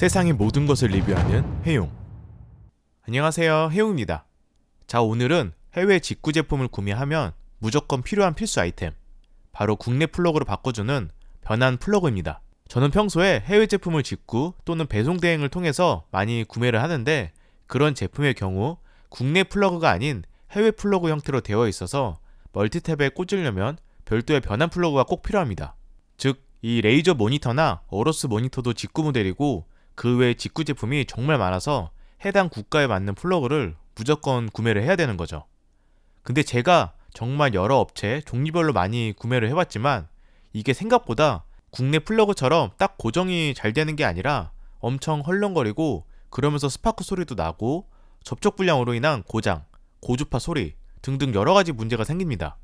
세상의 모든 것을 리뷰하는 해용. 안녕하세요. 해용입니다. 자, 오늘은 해외 직구 제품을 구매하면 무조건 필요한 필수 아이템. 바로 국내 플러그로 바꿔주는 변환 플러그입니다. 저는 평소에 해외 제품을 직구 또는 배송 대행을 통해서 많이 구매를 하는데 그런 제품의 경우 국내 플러그가 아닌 해외 플러그 형태로 되어 있어서 멀티탭에 꽂으려면 별도의 변환 플러그가 꼭 필요합니다. 즉, 이 레이저 모니터나 어로스 모니터도 직구 모델이고 그외 직구 제품이 정말 많아서 해당 국가에 맞는 플러그를 무조건 구매를 해야 되는 거죠. 근데 제가 정말 여러 업체 종류별로 많이 구매를 해봤지만 이게 생각보다 국내 플러그처럼 딱 고정이 잘 되는 게 아니라 엄청 헐렁거리고 그러면서 스파크 소리도 나고 접촉 불량으로 인한 고장, 고주파 소리 등등 여러 가지 문제가 생깁니다.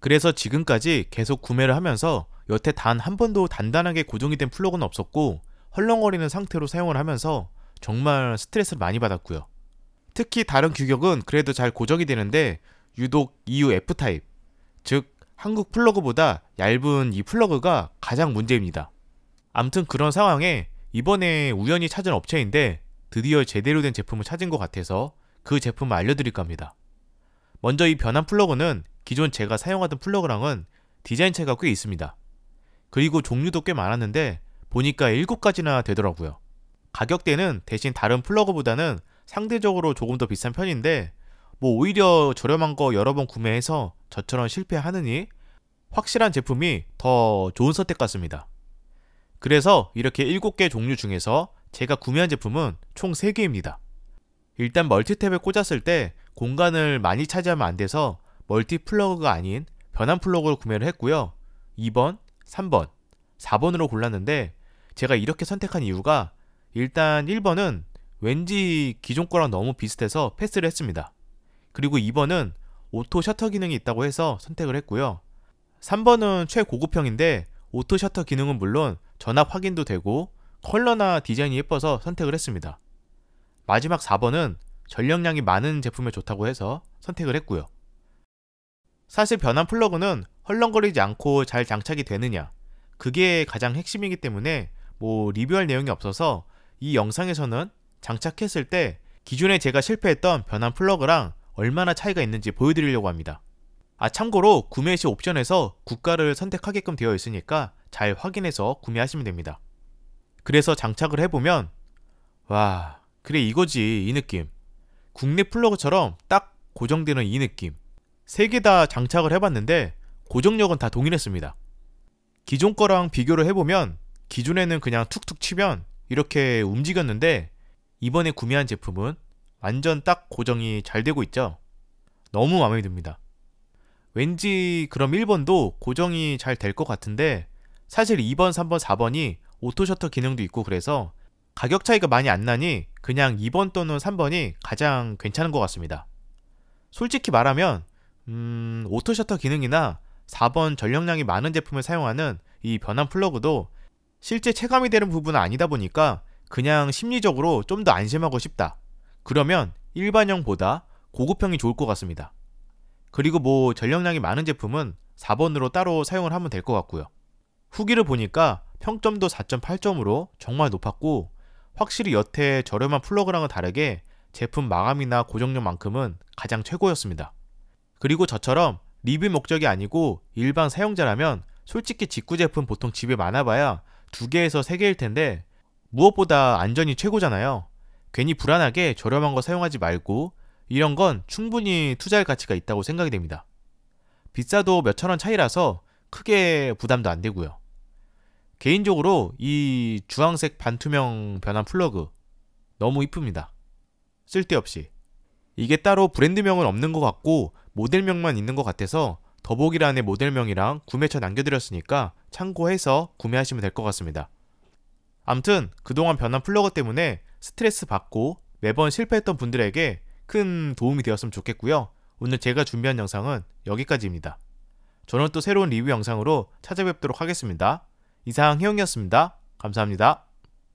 그래서 지금까지 계속 구매를 하면서 여태 단 한 번도 단단하게 고정이 된 플러그는 없었고 헐렁거리는 상태로 사용을 하면서 정말 스트레스를 많이 받았고요. 특히 다른 규격은 그래도 잘 고정이 되는데 유독 EU F 타입, 즉 한국 플러그보다 얇은 이 플러그가 가장 문제입니다. 암튼 그런 상황에 이번에 우연히 찾은 업체인데 드디어 제대로 된 제품을 찾은 것 같아서 그 제품을 알려드릴까 합니다. 먼저 이변한 플러그는 기존 제가 사용하던 플러그랑은 디자인차가 이꽤 있습니다. 그리고 종류도 꽤 많았는데 보니까 7가지나 되더라고요. 가격대는 대신 다른 플러그보다는 상대적으로 조금 더 비싼 편인데 뭐 오히려 저렴한 거 여러 번 구매해서 저처럼 실패하느니 확실한 제품이 더 좋은 선택 같습니다. 그래서 이렇게 7개 종류 중에서 제가 구매한 제품은 총 3개입니다. 일단 멀티탭에 꽂았을 때 공간을 많이 차지하면 안 돼서 멀티 플러그가 아닌 변환 플러그를 구매를 했고요. 2번, 3번, 4번으로 골랐는데 제가 이렇게 선택한 이유가 일단 1번은 왠지 기존 거랑 너무 비슷해서 패스를 했습니다. 그리고 2번은 오토 셔터 기능이 있다고 해서 선택을 했고요. 3번은 최고급형인데 오토 셔터 기능은 물론 전압 확인도 되고 컬러나 디자인이 예뻐서 선택을 했습니다. 마지막 4번은 전력량이 많은 제품에 좋다고 해서 선택을 했고요. 사실 변환 플러그는 헐렁거리지 않고 잘 장착이 되느냐 그게 가장 핵심이기 때문에 뭐 리뷰할 내용이 없어서 이 영상에서는 장착했을 때 기존에 제가 실패했던 변환 플러그랑 얼마나 차이가 있는지 보여드리려고 합니다. 아 참고로 구매 시 옵션에서 국가를 선택하게끔 되어 있으니까 잘 확인해서 구매하시면 됩니다. 그래서 장착을 해보면 와 그래 이거지 이 느낌 국내 플러그처럼 딱 고정되는 이 느낌 세 개 다 장착을 해봤는데 고정력은 다 동일했습니다. 기존 거랑 비교를 해보면 기존에는 그냥 툭툭 치면 이렇게 움직였는데 이번에 구매한 제품은 완전 딱 고정이 잘 되고 있죠. 너무 마음에 듭니다. 왠지 그럼 1번도 고정이 잘 될 것 같은데 사실 2번, 3번, 4번이 오토셔터 기능도 있고 그래서 가격 차이가 많이 안 나니 그냥 2번 또는 3번이 가장 괜찮은 것 같습니다. 솔직히 말하면 음, 오토셔터 기능이나 4번 전력량이 많은 제품을 사용하는 이 변환 플러그도 실제 체감이 되는 부분은 아니다 보니까 그냥 심리적으로 좀 더 안심하고 싶다. 그러면 일반형보다 고급형이 좋을 것 같습니다. 그리고 뭐 전력량이 많은 제품은 4번으로 따로 사용을 하면 될 것 같고요. 후기를 보니까 평점도 4.8점으로 정말 높았고 확실히 여태 저렴한 플러그랑은 다르게 제품 마감이나 고정력만큼은 가장 최고였습니다. 그리고 저처럼 리뷰 목적이 아니고 일반 사용자라면 솔직히 직구 제품 보통 집에 많아봐야 두 개에서 세 개일 텐데 무엇보다 안전이 최고잖아요. 괜히 불안하게 저렴한 거 사용하지 말고 이런 건 충분히 투자할 가치가 있다고 생각이 됩니다. 비싸도 몇천 원 차이라서 크게 부담도 안 되고요. 개인적으로 이 주황색 반투명 변환 플러그 너무 이쁩니다. 쓸데없이. 이게 따로 브랜드명은 없는 것 같고 모델명만 있는 것 같아서 더보기란에 모델명이랑 구매처 남겨드렸으니까 참고해서 구매하시면 될 것 같습니다. 암튼 그동안 변한 플러그 때문에 스트레스 받고 매번 실패했던 분들에게 큰 도움이 되었으면 좋겠고요. 오늘 제가 준비한 영상은 여기까지입니다. 저는 또 새로운 리뷰 영상으로 찾아뵙도록 하겠습니다. 이상 혜영이었습니다. 감사합니다.